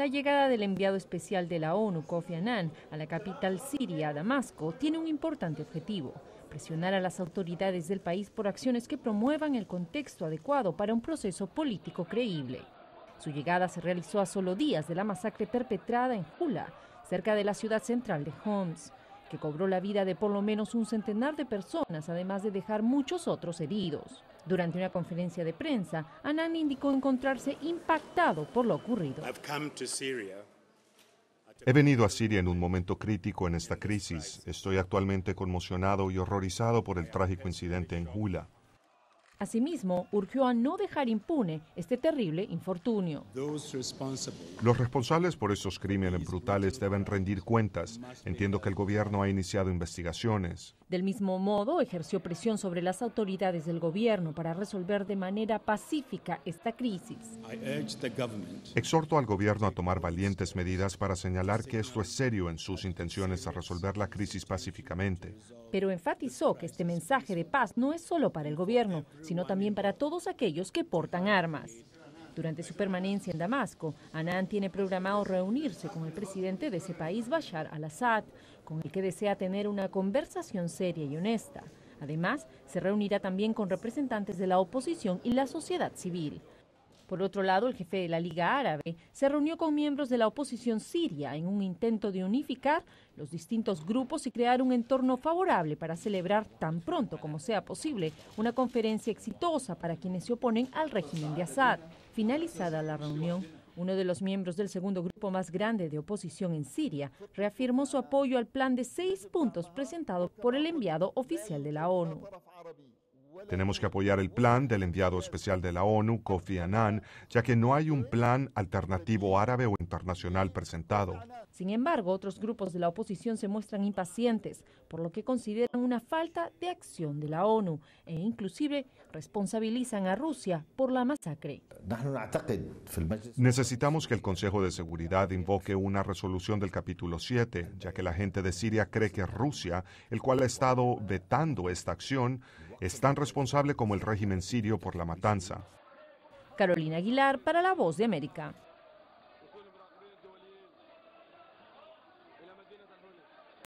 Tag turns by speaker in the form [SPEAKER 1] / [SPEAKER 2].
[SPEAKER 1] La llegada del enviado especial de la ONU, Kofi Annan, a la capital siria, Damasco, tiene un importante objetivo, presionar a las autoridades del país por acciones que promuevan el contexto adecuado para un proceso político creíble. Su llegada se realizó a solo días de la masacre perpetrada en Hula, cerca de la ciudad central de Homs, que cobró la vida de por lo menos un centenar de personas, además de dejar muchos otros heridos. Durante una conferencia de prensa, Anan indicó encontrarse impactado por lo ocurrido.
[SPEAKER 2] He venido a Siria en un momento crítico en esta crisis. Estoy actualmente conmocionado y horrorizado por el trágico incidente en Hula.
[SPEAKER 1] Asimismo, urgió a no dejar impune este terrible infortunio.
[SPEAKER 2] Los responsables por estos crímenes brutales deben rendir cuentas. Entiendo que el gobierno ha iniciado investigaciones.
[SPEAKER 1] Del mismo modo, ejerció presión sobre las autoridades del gobierno para resolver de manera pacífica esta crisis.
[SPEAKER 2] Exhorto al gobierno a tomar valientes medidas para señalar que esto es serio en sus intenciones a resolver la crisis pacíficamente.
[SPEAKER 1] Pero enfatizó que este mensaje de paz no es solo para el gobierno, sino también para todos aquellos que portan armas. Durante su permanencia en Damasco, Anán tiene programado reunirse con el presidente de ese país, Bashar al-Assad, con el que desea tener una conversación seria y honesta. Además, se reunirá también con representantes de la oposición y la sociedad civil. Por otro lado, el jefe de la Liga Árabe se reunió con miembros de la oposición siria en un intento de unificar los distintos grupos y crear un entorno favorable para celebrar tan pronto como sea posible una conferencia exitosa para quienes se oponen al régimen de Assad. Finalizada la reunión, uno de los miembros del segundo grupo más grande de oposición en Siria reafirmó su apoyo al plan de seis puntos presentado por el enviado oficial de la ONU.
[SPEAKER 2] Tenemos que apoyar el plan del enviado especial de la ONU, Kofi Annan, ya que no hay un plan alternativo árabe o internacional presentado.
[SPEAKER 1] Sin embargo, otros grupos de la oposición se muestran impacientes, por lo que consideran una falta de acción de la ONU e inclusive responsabilizan a Rusia por la masacre.
[SPEAKER 2] Necesitamos que el Consejo de Seguridad invoque una resolución del capítulo 7, ya que la gente de Siria cree que Rusia, el cual ha estado vetando esta acción, es tan responsable como el régimen sirio por la matanza.
[SPEAKER 1] Carolina Aguilar para La Voz de América.